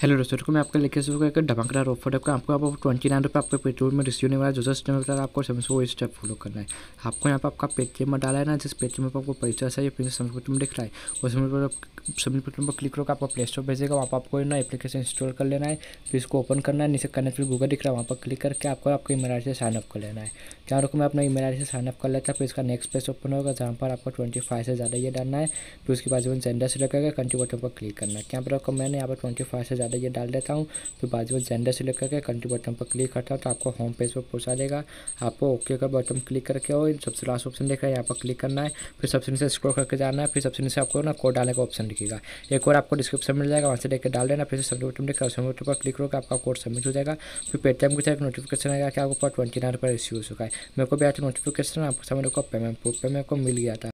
hello दोस्तों को मैं आपका लेके शुरू एक ढमकदार ऑफर फोटो का आपको आपको ट्वेंटी नाइन रुपये आपके पेट्रोल में रिसीव नहीं वाला जो जो स्टेम होता है आपको समझ वो स्टेप फॉलो करना है आपको यहाँ पर आपका पेटीएम में डाला है ना जिस पेटीएम पर आपको पैसा चाहिए फिर सब्सक्रिप्ट में दिख रहा है और सब्सक्रिप्ट पर क्लिक करोगे आपको प्ले स्टोर भेजेगा वहाँ पर आपको ना एप्लीकेशन इंस्टॉल कर लेना है फिर इसको ओपन करना है नीचे कनेक्ट फिर गूगल दिख रहा है वहाँ पर क्लिक करके आपको आपको ईमेल से साइनअप कर लेना है जहाँ रुको मैं अपना ईमेल आई से साइनअप कर लेता फिर इसका नेक्स्ट पेज ओपन होगा जहाँ पर आपको ट्वेंटी फाइव से ज़्यादा ये डालना है फिर उसके बाद जो जेंडर से लगेगा कंट्री बटन पर क्लिक करना है क्या पर मैंने यहाँ पर ट्वेंटी फाइव से ज़्यादा ये डाल देता हूँ फिर बाद में जेंडर सेलेक्ट करके कंट्री बटन पर क्लिक करता हूँ तो आपको होम पेज पर पहुँचा देगा आपको ओके का बटन क्लिक करके और सबसे लास्ट ऑप्शन देखा है यहाँ पर क्लिक करना है फिर सबसे नीचे स्क्रोल करके जाना है फिर सबसे नीचे आपको ना कोड डालने का ऑप्शन लिखेगा एक और आपको डिस्क्रिप्शन मिल जाएगा वहाँ से लेकर डाल देना फिर सबमिट बटन देखकर सबमिट बटन पर क्लिक करोगे आपका कोड सबमिट हो जाएगा फिर पेटीएम के एक नोटिफिकेशन आएगा कि आपको ट्वेंटी नाइन रुपये रिसीव हो चुका है मेरे को भी आज नोटिफिकेशन आपको समझ को पेमेंट पेमेंट को मिल गया था